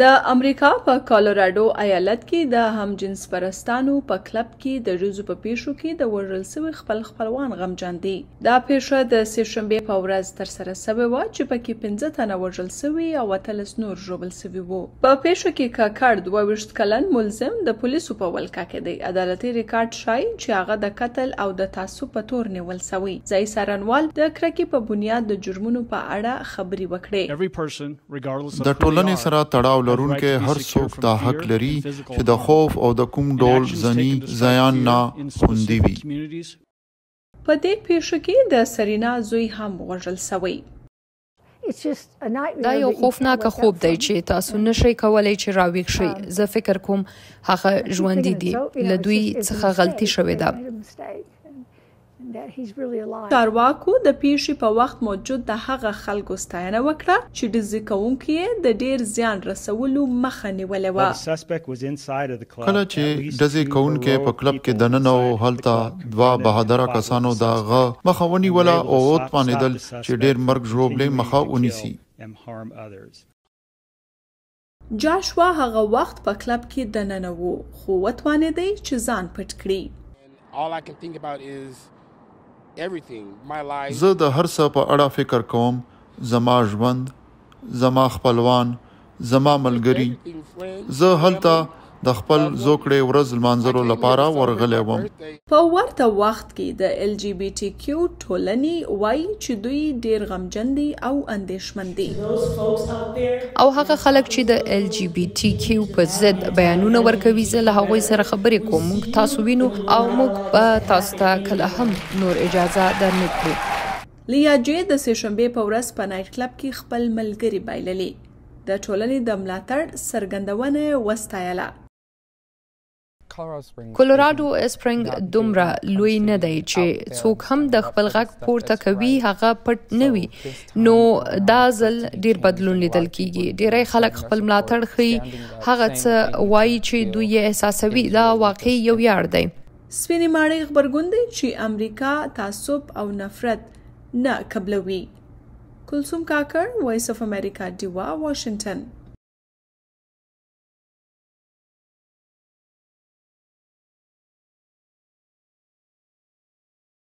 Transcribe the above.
د امریکا په کالوراډو ایالت کې د همجنس پرستانو په کلب کې د ریزو په پیښو کې د ورل سوي خپل خپلوان غمجن دي دا پیښه د سېشنبه په ورځ تر سره سوي و چې پکې 15 تنه ورل سوي او اتلس نور ژوبل سوي وو په پیښه کې کاکړ دوه وشت کلن ملزم د پولیسو په ولکا کې دی عدالتي ریکارډ شایي چې هغه د قتل او د تعصب په تور نیول سوی ځای سرنوال د کرکې په بنیاد د جرمونو په اړه خبري وکړي د ټولنې سره تړاو لرونکو هر څوک دا حق لري چې د خوف او د کوم ډول ځنی زیان نه خوندي وي په دې پیښه کې د سرینا زوی هم وژل شوی دا یو خوفناک خوب دی چې تاسو نشئ کولای چې راویښ um, شئ زه فکر کوم هغه ژوند دي له دوی څخه غلطي شوې ده چارواکو د پیښې په وخت موجود د هغه خلکو ستاینه وکړه چې د ځکوونکو د ډیر زیان رسولو مخه نیولې و کله چې د ځکوونکو په کلب کې دننه او هلته دوا بهادر کسانو دا غ مخاوني ولا او پانیدل چې ډیر مرګ جوړبلې مخه ونیسي جاشوا هغه وخت په کلب کې دننه وو خو وتوانې دی چې ځان پټ کړي All I can think about is زه د هر څه په اړه فکر کوم زما ژوند زما خپلوان زما ملګری زه هلته د خپل زوکړې ورځ لمانځلو لپاره ورغلی وم په ورته وخت کې د ال جی بي ټي کیو ټولنې وایي چې دوی ډیر غمجن دي او اندېښمن دي او هغه خلک چې د ال جی بي ټي کیو په ضد بیانونه ورکوي زه له هغوی سره خبرې کوم تاسو وینو او موږ به تاسو ته کله هم نور اجازه درنکړو لیا جې د سېشنبه په ورځ په نایټ کلب کې خپل ملګری بایللی د ټولنې د ملاتړ سرګندونه وستایله کولورادو سپرینګ دومره لوی نه دی چې څوک هم د خپل غږ پورته کوي هغه پټ نه وي نو دا ځل ډیر بدلون لیدل کیږي ډیری خلک خپل ملاتړ خي هغه څه وایي چې دوی یې احساسوي دا واقعي یو یار دی سپینې ماړې خبرګون دی چې امریکا تعصب او نفرت نه قبلوي کلثوم کاکر وایس اف امریکا دیوا واشنگټن